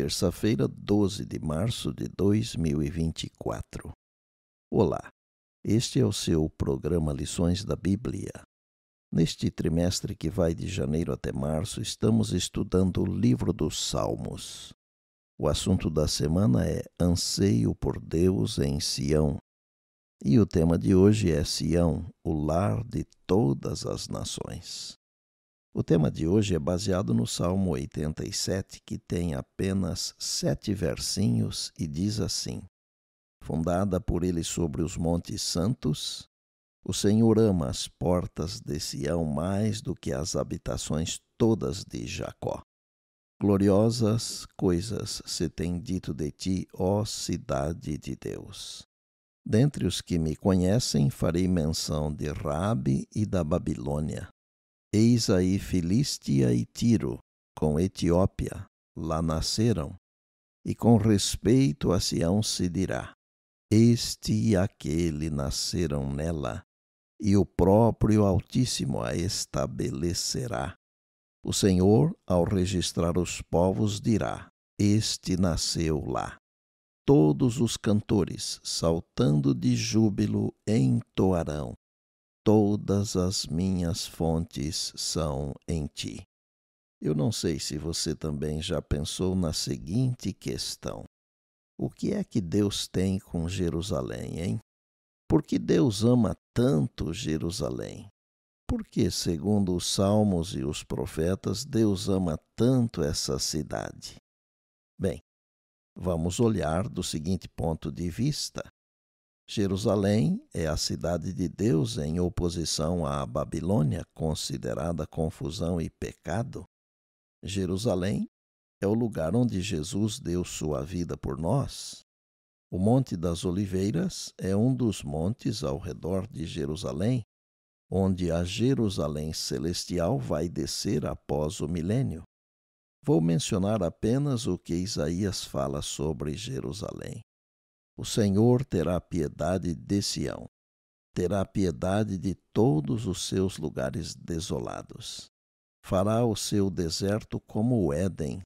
terça-feira, 12 de março de 2024. Olá, este é o seu programa Lições da Bíblia. Neste trimestre que vai de janeiro até março, estamos estudando o livro dos Salmos. O assunto da semana é Anseio por Deus em Sião. E o tema de hoje é Sião, o lar de todas as nações. O tema de hoje é baseado no Salmo 87, que tem apenas sete versinhos e diz assim: Fundada por ele sobre os montes santos, o Senhor ama as portas de Sião mais do que as habitações todas de Jacó. Gloriosas coisas se tem dito de ti, ó cidade de Deus. Dentre os que me conhecem, farei menção de Rabe e da Babilônia Eis aí Filístia e Tiro, com Etiópia, lá nasceram, e com respeito a Sião se dirá: Este e aquele nasceram nela, e o próprio Altíssimo a estabelecerá. O Senhor, ao registrar os povos, dirá: Este nasceu lá. Todos os cantores, saltando de júbilo, entoarão: todas as minhas fontes são em ti. Eu não sei se você também já pensou na seguinte questão: O que é que Deus tem com Jerusalém, hein? Por que Deus ama tanto Jerusalém? Porque, segundo os salmos e os profetas, Deus ama tanto essa cidade? Bem, vamos olhar do seguinte ponto de vista: Jerusalém é a cidade de Deus em oposição à Babilônia, considerada confusão e pecado. Jerusalém é o lugar onde Jesus deu sua vida por nós. O Monte das Oliveiras é um dos montes ao redor de Jerusalém, onde a Jerusalém celestial vai descer após o milênio. Vou mencionar apenas o que Isaías fala sobre Jerusalém. O Senhor terá piedade de Sião, terá piedade de todos os seus lugares desolados. Fará o seu deserto como o Éden,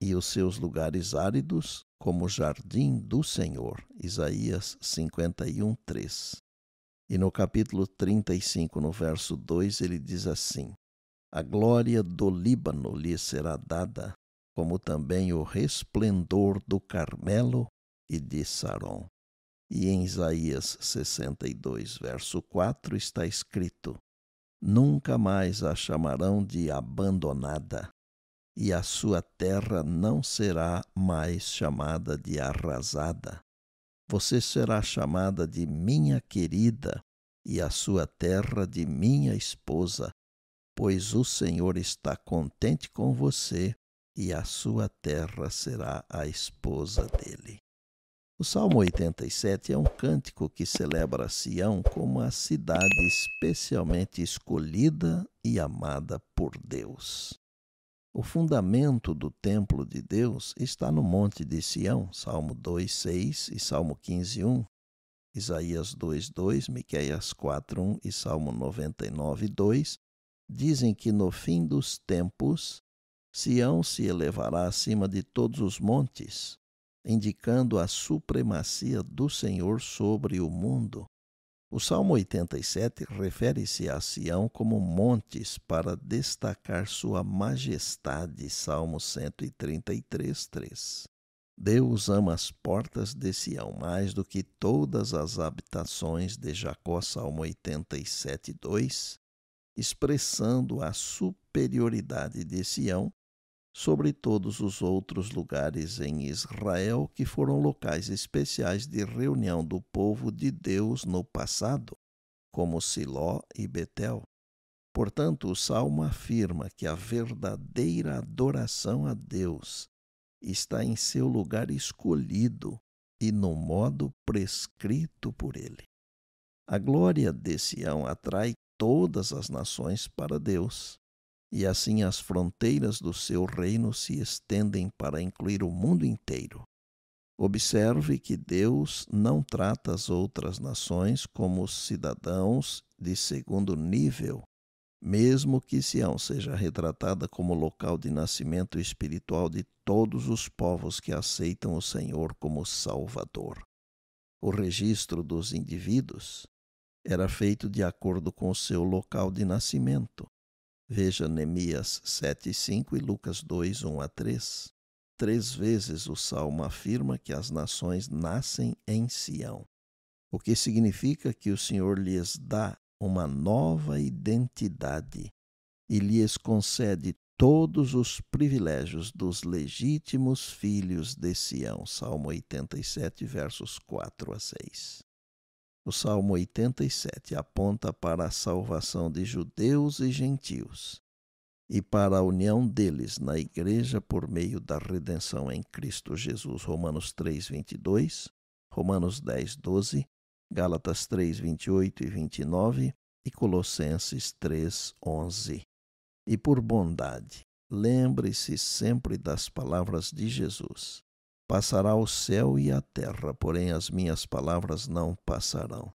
e os seus lugares áridos como o jardim do Senhor. Isaías 51, 3. E no capítulo 35, no verso 2, ele diz assim: A glória do Líbano lhe será dada, como também o resplendor do Carmelo e de Saron. E em Isaías 62, verso 4, está escrito: Nunca mais a chamarão de abandonada, e a sua terra não será mais chamada de arrasada. Você será chamada de minha querida, e a sua terra de minha esposa, pois o Senhor está contente com você, e a sua terra será a esposa dele. O Salmo 87 é um cântico que celebra Sião como a cidade especialmente escolhida e amada por Deus. O fundamento do templo de Deus está no monte de Sião, Salmo 2:6 e Salmo 15:1, Isaías 2:2, Miqueias 4:1 e Salmo 99:2 dizem que no fim dos tempos Sião se elevará acima de todos os montes, indicando a supremacia do Senhor sobre o mundo. O Salmo 87 refere-se a Sião como montes para destacar sua majestade. Salmo 133, 3. Deus ama as portas de Sião mais do que todas as habitações de Jacó. Salmo 87, 2. Expressando a superioridade de Sião sobre todos os outros lugares em Israel que foram locais especiais de reunião do povo de Deus no passado, como Siló e Betel. Portanto, o salmo afirma que a verdadeira adoração a Deus está em seu lugar escolhido e no modo prescrito por ele. A glória de Sião atrai todas as nações para Deus e assim as fronteiras do seu reino se estendem para incluir o mundo inteiro. Observe que Deus não trata as outras nações como cidadãos de segundo nível, mesmo que Sião seja retratada como local de nascimento espiritual de todos os povos que aceitam o Senhor como Salvador. O registro dos indivíduos era feito de acordo com o seu local de nascimento Veja Neemias 7, 5 e Lucas 2, 1 a 3. Três vezes o salmo afirma que as nações nascem em Sião, o que significa que o Senhor lhes dá uma nova identidade e lhes concede todos os privilégios dos legítimos filhos de Sião. Salmo 87, versos 4 a 6. O Salmo 87 aponta para a salvação de judeus e gentios e para a união deles na igreja por meio da redenção em Cristo Jesus. Romanos 3:22, Romanos 10:12, Gálatas 3:28 e 29 e Colossenses 3:11. E por bondade, lembre-se sempre das palavras de Jesus. Passará o céu e a terra, porém as minhas palavras não passarão.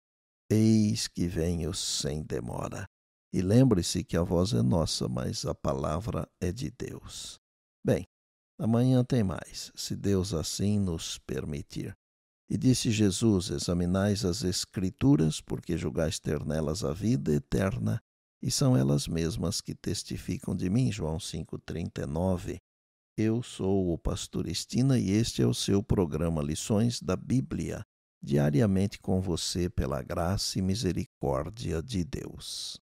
Eis que venho sem demora. E lembre-se que a voz é nossa, mas a palavra é de Deus. Bem, amanhã tem mais, se Deus assim nos permitir. E disse Jesus: Examinais as Escrituras, porque julgais ter nelas a vida eterna, e são elas mesmas que testificam de mim. João 5,39. Eu sou o pastor Estina e este é o seu programa Lições da Bíblia, diariamente com você pela graça e misericórdia de Deus.